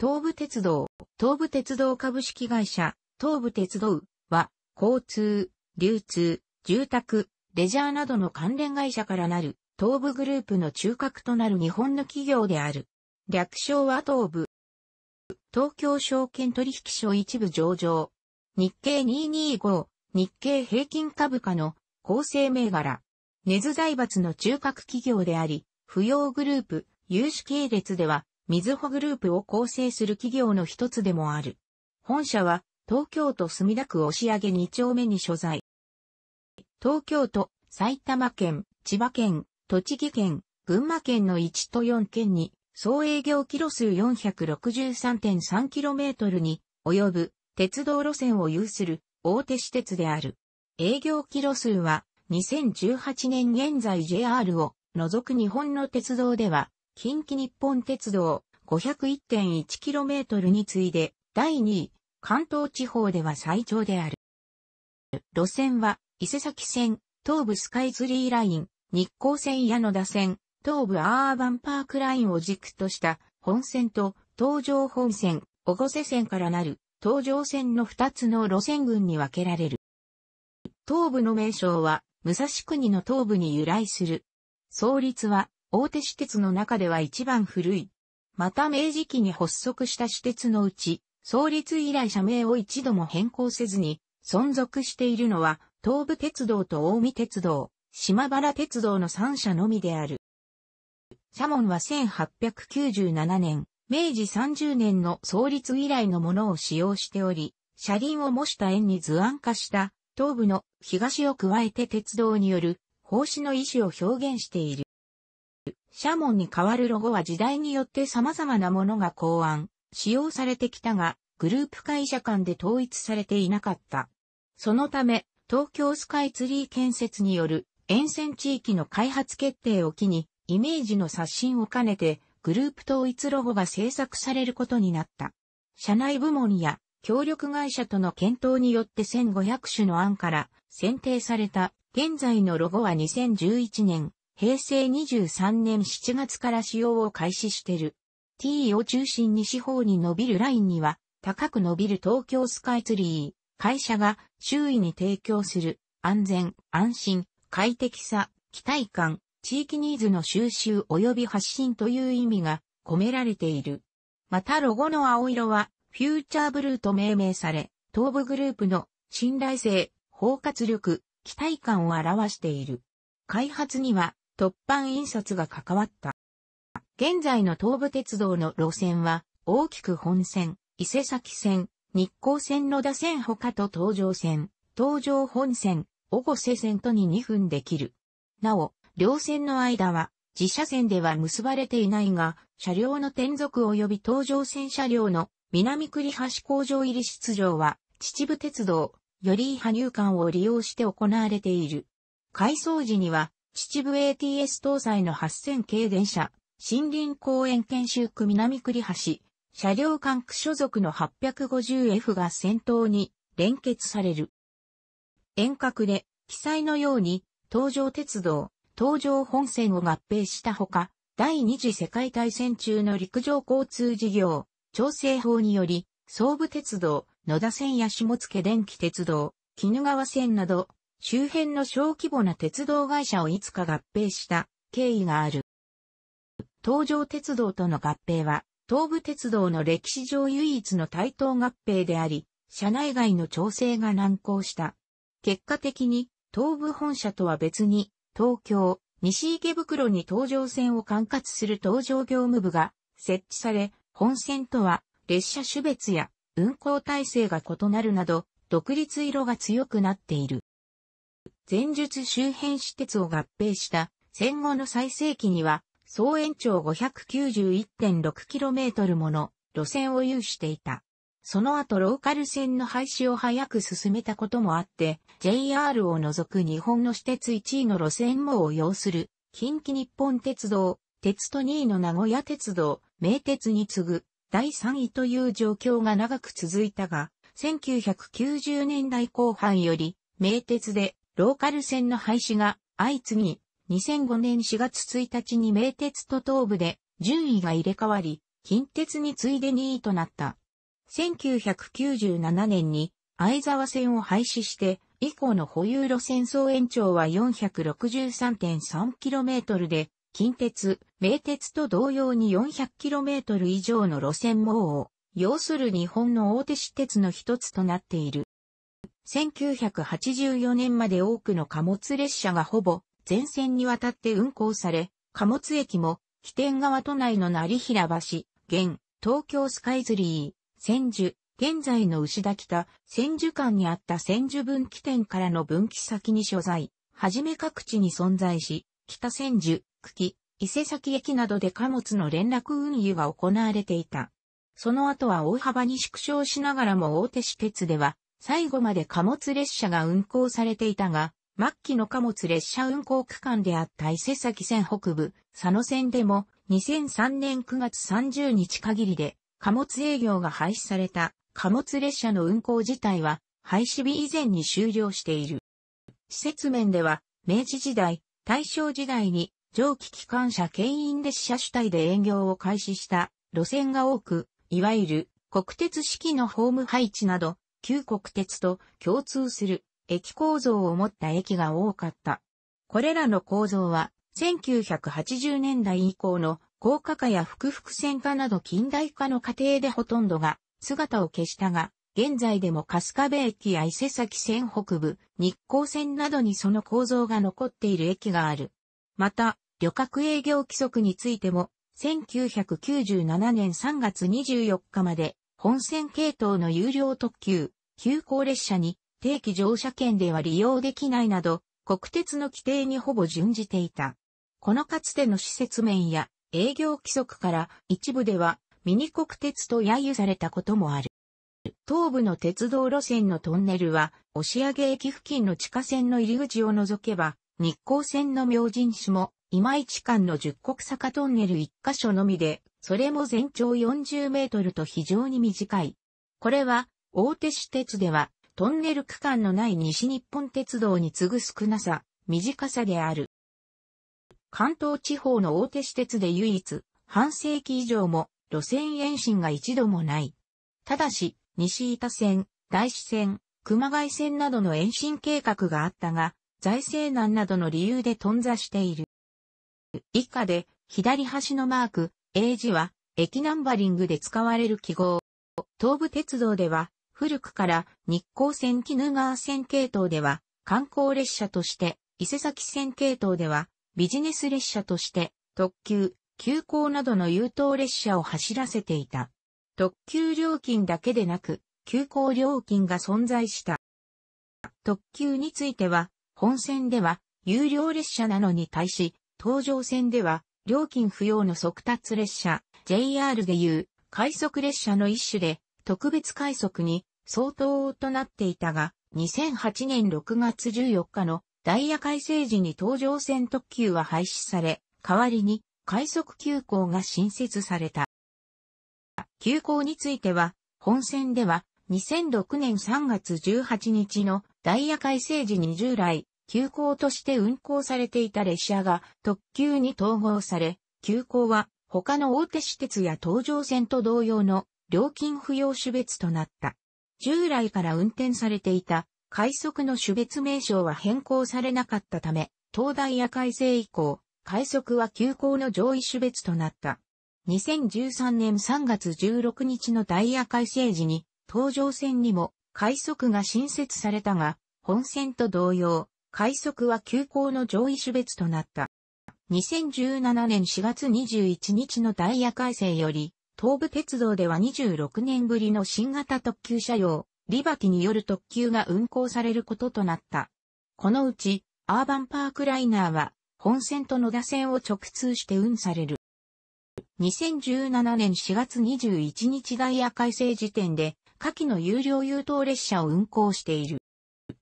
東武鉄道、東武鉄道株式会社、東武鉄道は、交通、流通、住宅、レジャーなどの関連会社からなる、東武グループの中核となる日本の企業である。略称は東武。東京証券取引所一部上場。日経225、日経平均株価の構成銘柄。根津財閥の中核企業であり、扶養グループ、有資系列では、みずほグループを構成する企業の一つでもある。本社は、東京都墨田区押上2丁目に所在。東京都、埼玉県、千葉県、栃木県、群馬県の1都4県に、総営業キロ数 463.3km に及ぶ鉄道路線を有する大手私鉄である。営業キロ数は2018年現在 JR を除く日本の鉄道では近畿日本鉄道 501.1km に次いで第2位、関東地方では最長である。路線は、伊勢崎線、東武スカイツリーライン、日光線矢野田線、東武アーバンパークラインを軸とした本線と東上本線、小越瀬線からなる東上線の2つの路線群に分けられる。東部の名称は、武蔵国の東部に由来する。創立は大手私鉄の中では一番古い。また明治期に発足した私鉄のうち、創立以来社名を一度も変更せずに、存続しているのは、東武鉄道と大見鉄道、島原鉄道の3社のみである。社門は1897年、明治30年の創立以来のものを使用しており、車輪を模した円に図案化した東部の東を加えて鉄道による奉仕の意思を表現している。シャモンに代わるロゴは時代によって様々なものが考案、使用されてきたが、グループ会社間で統一されていなかった。そのため、東京スカイツリー建設による沿線地域の開発決定を機に、イメージの刷新を兼ねて、グループ統一ロゴが制作されることになった。社内部門や協力会社との検討によって1500種の案から選定された現在のロゴは2011年平成23年7月から使用を開始してる。T を中心に四方に伸びるラインには、高く伸びる東京スカイツリー、会社が周囲に提供する安全、安心、快適さ、期待感、地域ニーズの収集及び発信という意味が込められている。またロゴの青色はフューチャーブルーと命名され、東部グループの信頼性、包括力、期待感を表している。開発には突版印刷が関わった。現在の東武鉄道の路線は、大きく本線、伊勢崎線、日光線の打線他と東上線、東上本線、小越瀬線とに2分できる。なお、両線の間は、自社線では結ばれていないが、車両の転属及び東上線車両の南栗橋工場入り出場は、秩父鉄道、より羽入間を利用して行われている。改装時には、秩父 ATS 搭載の8000系電車、森林公園研修区南栗橋、車両管区所属の 850F が先頭に連結される。遠隔で、記載のように、東上鉄道、東上本線を合併したほか、第二次世界大戦中の陸上交通事業、調整法により、総武鉄道、野田線や下野電気鉄道、鬼怒川線など、周辺の小規模な鉄道会社をいつか合併した経緯がある。東上鉄道との合併は、東武鉄道の歴史上唯一の対等合併であり、社内外の調整が難航した。結果的に、東武本社とは別に、東京、西池袋に東上線を管轄する東上業務部が設置され、本線とは列車種別や運行体制が異なるなど、独立色が強くなっている。前述周辺私鉄を合併した戦後の最盛期には総延長 591.6km もの路線を有していた。その後ローカル線の廃止を早く進めたこともあって、JR を除く日本の私鉄1位の路線網を要する、近畿日本鉄道、鉄と2位の名古屋鉄道、名鉄に次ぐ、第3位という状況が長く続いたが、1990年代後半より、名鉄でローカル線の廃止が相次ぎ、2005年4月1日に名鉄と東部で順位が入れ替わり、近鉄に次いで2位となった。1997年に相沢線を廃止して、以降の保有路線総延長は 463.3km で、近鉄、名鉄と同様に 400km 以上の路線網を、要する日本の大手私鉄の一つとなっている。1984年まで多くの貨物列車がほぼ全線にわたって運行され、貨物駅も起点側都内の成平橋、現、東京スカイズリー、千住、現在の牛田北、千住間にあった千住分岐点からの分岐先に所在、はじめ各地に存在し、北千住、久喜、伊勢崎駅などで貨物の連絡運輸が行われていた。その後は大幅に縮小しながらも大手私鉄では、最後まで貨物列車が運行されていたが、末期の貨物列車運行区間であった伊勢崎線北部、佐野線でも2003年9月30日限りで貨物営業が廃止された貨物列車の運行自体は廃止日以前に終了している。施設面では明治時代、大正時代に蒸気機関車牽引列車主体で営業を開始した路線が多く、いわゆる国鉄式のホーム配置など旧国鉄と共通する駅構造を持った駅が多かった。これらの構造は1980年代以降の高架化や複々線化など近代化の過程でほとんどが姿を消したが、現在でも春日部駅や伊勢崎線北部、日光線などにその構造が残っている駅がある。また、旅客営業規則についても、1997年3月24日まで本線系統の有料特急、急行列車に定期乗車券では利用できないなど、国鉄の規定にほぼ準じていた。このかつての施設面や営業規則から一部ではミニ国鉄と揶揄されたこともある。東部の鉄道路線のトンネルは、押上駅付近の地下線の入り口を除けば、日光線の明神市も今市間の十国坂トンネル一箇所のみで、それも全長40メートルと非常に短い。これは、大手市鉄では、トンネル区間のない西日本鉄道に次ぐ少なさ、短さである。関東地方の大手私鉄で唯一、半世紀以上も路線延伸が一度もない。ただし、西板線、大師線、熊谷線などの延伸計画があったが、財政難などの理由で頓挫している。以下で、左端のマーク、A 字は、駅ナンバリングで使われる記号。東武鉄道では、古くから日光線鬼怒川線系統では、観光列車として、伊勢崎線系統では、ビジネス列車として、特急、急行などの優等列車を走らせていた。特急料金だけでなく、急行料金が存在した。特急については、本線では、有料列車なのに対し、東上線では、料金不要の速達列車、JR でいう、快速列車の一種で、特別快速に相当となっていたが、2008年6月14日のダイヤ改正時に東上線特急は廃止され、代わりに快速急行が新設された。急行については、本線では2006年3月18日のダイヤ改正時に従来、急行として運行されていた列車が特急に統合され、急行は他の大手私鉄や東上線と同様の料金不要種別となった。従来から運転されていた快速の種別名称は変更されなかったため、東大や改正以降、快速は急行の上位種別となった。2013年3月16日のダイヤ改正時に、東上線にも快速が新設されたが、本線と同様、快速は急行の上位種別となった。2017年4月21日のダイヤ改正より、東武鉄道では26年ぶりの新型特急車両、リバティによる特急が運行されることとなった。このうち、アーバンパークライナーは、本線と野田線を直通して運される。2017年4月21日ダイヤ改正時点で、下記の有料優等列車を運行している。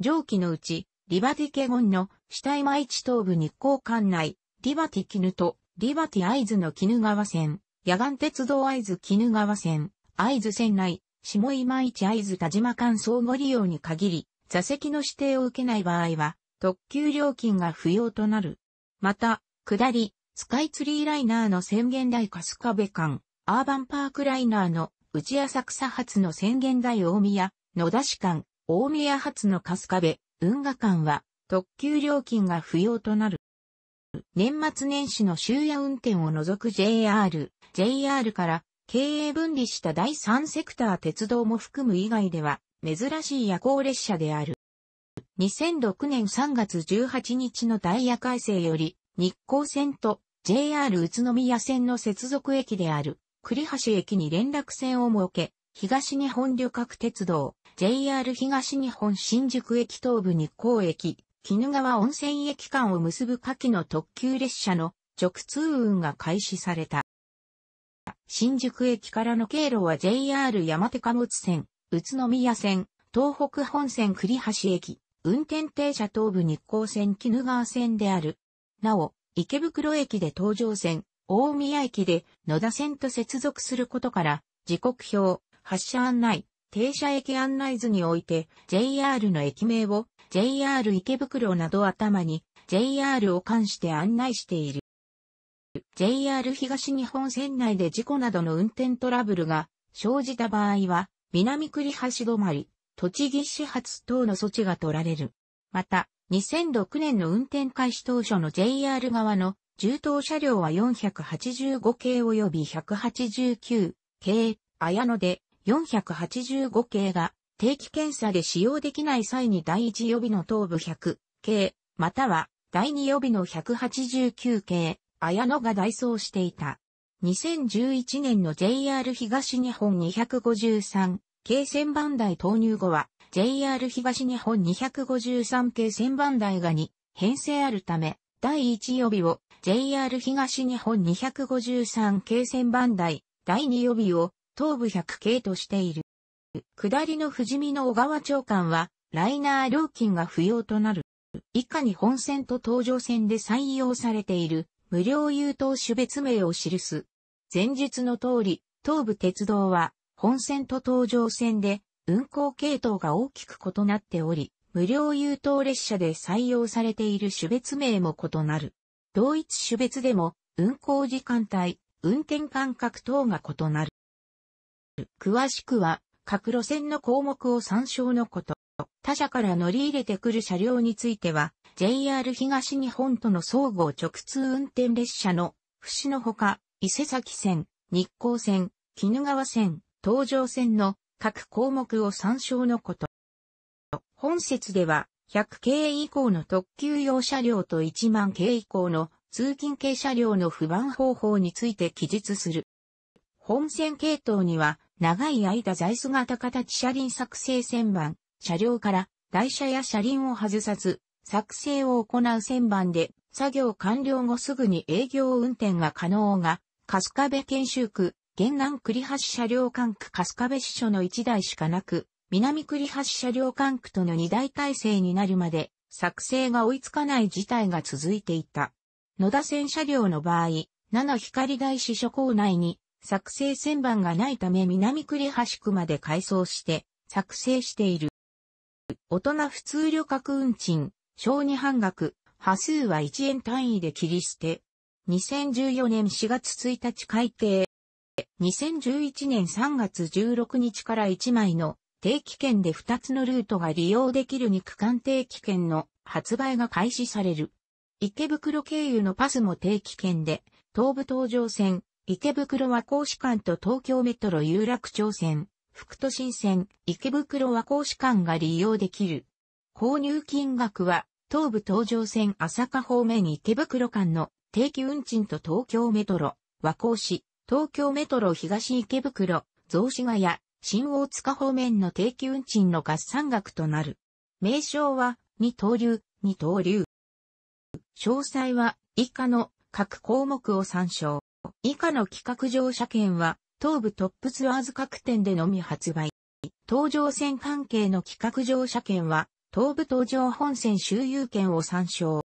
上記のうち、リバティケゴンの死体毎地東部日光管内、リバティ絹とリバティ合図の絹川線、野岸鉄道合図絹川線、合図線内、下今市合図田島間相互利用に限り、座席の指定を受けない場合は、特急料金が不要となる。また、下り、スカイツリーライナーの宣言台春日部間、アーバンパークライナーの内浅草発の宣言台大宮、野田市間、大宮発の春日部、運河間は特急料金が不要となる。年末年始の終夜運転を除く JR、JR から経営分離した第三セクター鉄道も含む以外では珍しい夜行列車である。2006年3月18日のダイヤ改正より日光線と JR 宇都宮線の接続駅である栗橋駅に連絡線を設け、東日本旅客鉄道、JR 東日本新宿駅東部日光駅、絹川温泉駅間を結ぶ下記の特急列車の直通運が開始された。新宿駅からの経路は JR 山手貨物線、宇都宮線、東北本線栗橋駅、運転停車東部日光線絹川線である。なお、池袋駅で東上線、大宮駅で野田線と接続することから、時刻表、発車案内、停車駅案内図において JR の駅名を JR 池袋など頭に JR を関して案内している。JR 東日本線内で事故などの運転トラブルが生じた場合は、南栗橋止まり、栃木始発等の措置が取られる。また、2006年の運転開始当初の JR 側の重当車両は485系及び189系、綾野で485系が定期検査で使用できない際に第1予備の頭部100系、または第2予備の189系、綾野が代走していた。2011年の JR 東日本253系1番台投入後は JR 東日本253系1番台が2編成あるため第1予備を JR 東日本253系1番台第2予備を東部100系としている。下りの富士見の小川長官は、ライナー料金が不要となる。以下に本線と登場線で採用されている、無料優等種別名を記す。前述の通り、東武鉄道は、本線と登場線で、運行系統が大きく異なっており、無料優等列車で採用されている種別名も異なる。同一種別でも、運行時間帯、運転間隔等が異なる。詳しくは、各路線の項目を参照のこと。他社から乗り入れてくる車両については、JR 東日本との総合直通運転列車の、節のほか、伊勢崎線、日光線、鬼怒川線、東上線の各項目を参照のこと。本節では、100系以降の特急用車両と1万系以降の通勤系車両の不満方法について記述する。本線系統には長い間座椅子型形車輪作成旋盤、車両から台車や車輪を外さず、作成を行う旋盤で、作業完了後すぐに営業運転が可能が、春日部研修区、現南栗橋車両管区春日部支所の1台しかなく、南栗橋車両管区との2台体制になるまで、作成が追いつかない事態が続いていた。野田線車両の場合、七光台支所構内に作成旋盤がないため南栗橋区まで改装して、作成している。大人普通旅客運賃、小児半額、波数は1円単位で切り捨て。2014年4月1日改定。2011年3月16日から1枚の定期券で2つのルートが利用できる2区間定期券の発売が開始される。池袋経由のパスも定期券で、東武東上線、池袋和光市間と東京メトロ有楽町線、副都心線、池袋和光市間が利用できる。購入金額は、東武東上線浅香方面池袋間の定期運賃と東京メトロ、和光市、東京メトロ東池袋、雑司ヶ谷、新大塚方面の定期運賃の合算額となる。名称は、二刀流、二刀流。詳細は、以下の各項目を参照。以下の企画乗車券は、東部トップツアーズ各店でのみ発売。東上線関係の企画乗車券は、東部東上本線周遊券を参照。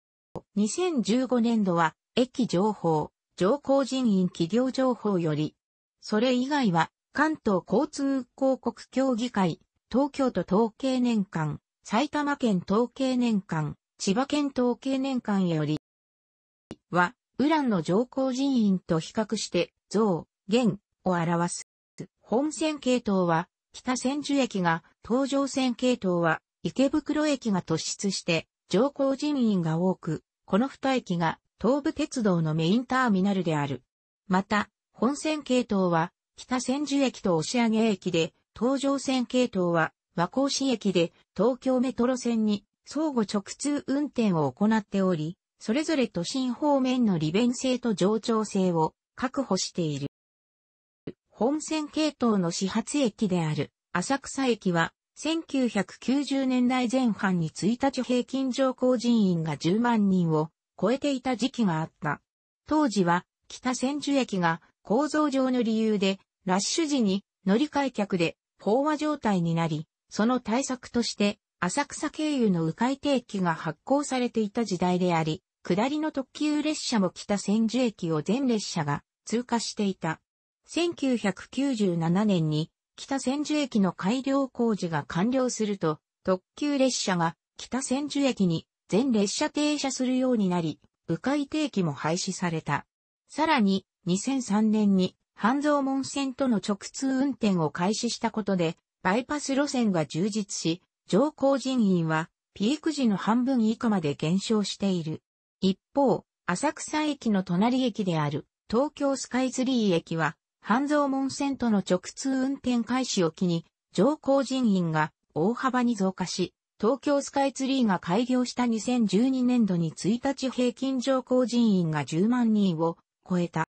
2015年度は、駅情報、乗降人員企業情報より、それ以外は、関東交通広告協議会、東京都統計年間、埼玉県統計年間、千葉県統計年間より、は、ウランの上皇人員と比較して、像、減を表す。本線系統は、北千住駅が、東上線系統は、池袋駅が突出して、上皇人員が多く、この二駅が、東武鉄道のメインターミナルである。また、本線系統は、北千住駅と押上駅で、東上線系統は、和光市駅で、東京メトロ線に、相互直通運転を行っており、それぞれ都心方面の利便性と冗長性を確保している。本線系統の始発駅である浅草駅は1990年代前半に1日平均乗降人員が10万人を超えていた時期があった。当時は北千住駅が構造上の理由でラッシュ時に乗り換え客で飽和状態になり、その対策として浅草経由の迂回定期が発行されていた時代であり、下りの特急列車も北千住駅を全列車が通過していた。1997年に北千住駅の改良工事が完了すると、特急列車が北千住駅に全列車停車するようになり、迂回定期も廃止された。さらに、2003年に半蔵門線との直通運転を開始したことで、バイパス路線が充実し、乗降人員はピーク時の半分以下まで減少している。一方、浅草駅の隣駅である東京スカイツリー駅は、半蔵門線との直通運転開始を機に、乗降人員が大幅に増加し、東京スカイツリーが開業した2012年度に1日平均乗降人員が10万人を超えた。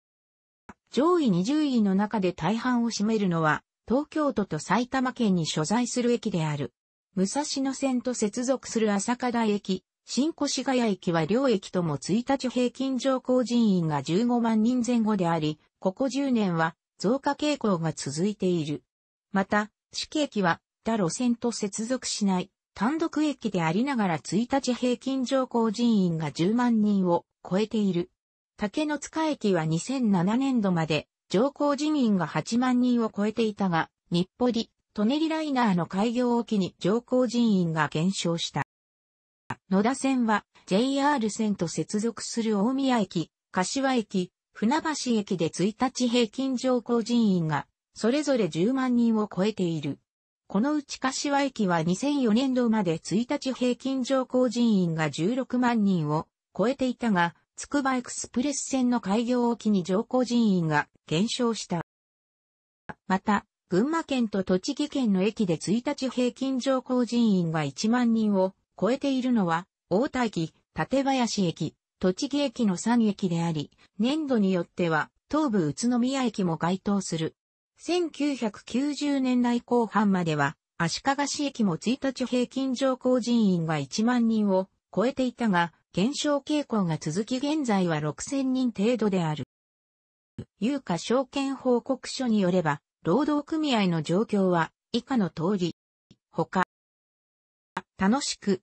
上位20位の中で大半を占めるのは、東京都と埼玉県に所在する駅である。武蔵野線と接続する朝香台駅、新越谷駅は両駅とも1日平均乗降人員が15万人前後であり、ここ10年は増加傾向が続いている。また、四季駅は他路線と接続しない単独駅でありながら1日平均乗降人員が10万人を超えている。竹の塚駅は2007年度まで乗降人員が8万人を超えていたが、日暮里、舎人ライナーの開業を機に乗降人員が減少した。野田線は JR 線と接続する大宮駅、柏駅、船橋駅で1日平均乗降人員がそれぞれ10万人を超えている。このうち柏駅は2004年度まで1日平均乗降人員が16万人を超えていたが、つくばエクスプレス線の開業を機に乗降人員が減少した。また、群馬県と栃木県の駅で1日平均乗降人員が1万人を超えているのは、大田駅、館林駅、栃木駅の3駅であり、年度によっては、東武宇都宮駅も該当する。1990年代後半までは、足利市駅も1日平均乗降人員が1万人を超えていたが、減少傾向が続き現在は6000人程度である。有価証券報告書によれば、労働組合の状況は以下の通り。他、楽しく、